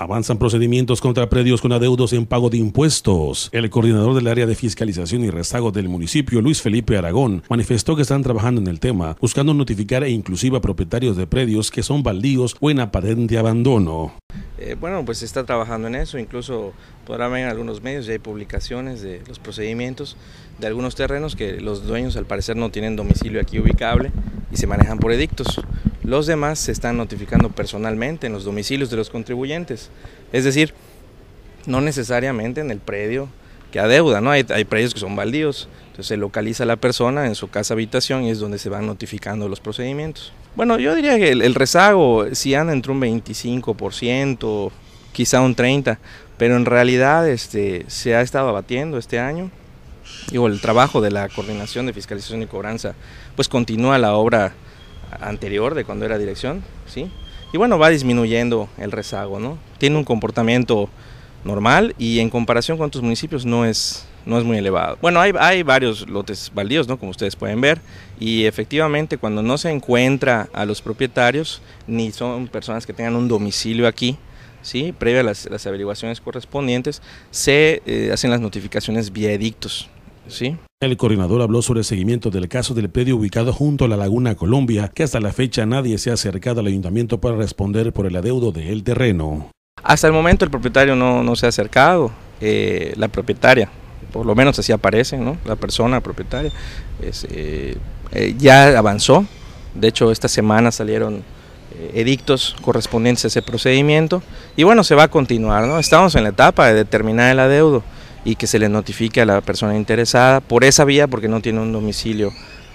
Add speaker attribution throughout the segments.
Speaker 1: Avanzan procedimientos contra predios con adeudos en pago de impuestos. El coordinador del área de fiscalización y rezago del municipio, Luis Felipe Aragón, manifestó que están trabajando en el tema, buscando notificar e inclusive a propietarios de predios que son baldíos o en aparente abandono.
Speaker 2: Eh, bueno, pues se está trabajando en eso, incluso podrán ver en algunos medios, ya hay publicaciones de los procedimientos de algunos terrenos que los dueños al parecer no tienen domicilio aquí ubicable y se manejan por edictos. Los demás se están notificando personalmente en los domicilios de los contribuyentes, es decir, no necesariamente en el predio que adeuda, ¿no? Hay, hay predios que son baldíos, entonces se localiza la persona en su casa habitación y es donde se van notificando los procedimientos. Bueno, yo diría que el, rezago si anda entre un 25%, quizá un 30%, pero en realidad este, se ha estado abatiendo este año. Digo, el trabajo de la coordinación de fiscalización y cobranza, pues continúa la obra anterior, de cuando era dirección, ¿sí? Y bueno, va disminuyendo el rezago, ¿no? Tiene un comportamiento normal y en comparación con otros municipios no es, no es muy elevado. Bueno, hay, hay varios lotes baldíos, ¿no? Como ustedes pueden ver, y efectivamente cuando no se encuentra a los propietarios, ni son personas que tengan un domicilio aquí, ¿sí? previa a las, averiguaciones correspondientes, se eh, hacen las notificaciones vía edictos.
Speaker 1: El coordinador habló sobre el seguimiento del caso del predio ubicado junto a la Laguna Colombia, que hasta la fecha nadie se ha acercado al ayuntamiento para responder por el adeudo del terreno.
Speaker 2: Hasta el momento el propietario no, se ha acercado, eh, la propietaria, por lo menos así aparece, la persona propietaria, eh, eh, ya avanzó, de hecho esta semana salieron edictos correspondientes a ese procedimiento y bueno, se va a continuar, ¿no? estamos en la etapa de determinar el adeudo y que se le notifique a la persona interesada por esa vía porque no tiene un domicilio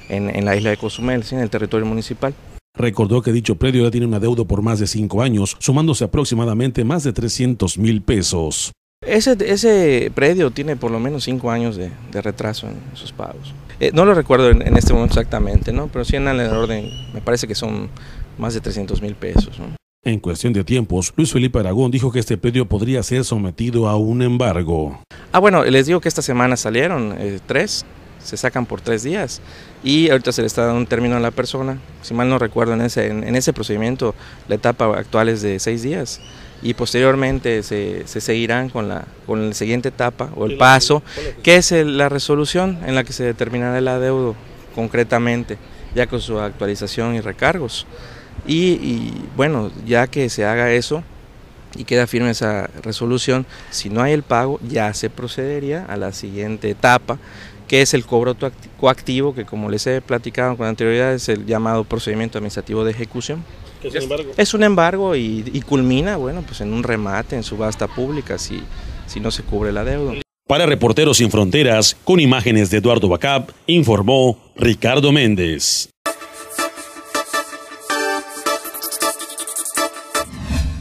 Speaker 2: en, la isla de Cozumel, en el territorio
Speaker 1: municipal. Recordó que dicho predio ya tiene una deuda por más de cinco años, sumándose aproximadamente más de 300 mil pesos.
Speaker 2: Ese, ese, predio tiene por lo menos cinco años de, retraso en sus pagos. Eh, no lo recuerdo en, este momento exactamente, ¿no? pero sí en el orden, me parece que son más de 300 mil pesos.
Speaker 1: En cuestión de tiempos, Luis Felipe Aragón dijo que este pedido podría ser sometido a un embargo.
Speaker 2: Ah, bueno, les digo que esta semana salieron eh, tres, se sacan por tres días y ahorita se le está dando un término a la persona. Si mal no recuerdo, en ese, en, ese procedimiento la etapa actual es de seis días y posteriormente se, seguirán con la, con la siguiente etapa o el paso, que es la resolución en la que se determinará el adeudo concretamente, ya con su actualización y recargos. Y, bueno, ya que se haga eso y queda firme esa resolución, si no hay el pago, ya se procedería a la siguiente etapa, que es el cobro coactivo, que como les he platicado con anterioridad es el llamado procedimiento administrativo de ejecución. ¿Es un embargo? y, culmina, bueno, pues en un remate, en subasta pública, si, si no se cubre la deuda.
Speaker 1: Para Reporteros Sin Fronteras, con imágenes de Eduardo Bacab, informó Ricardo Méndez.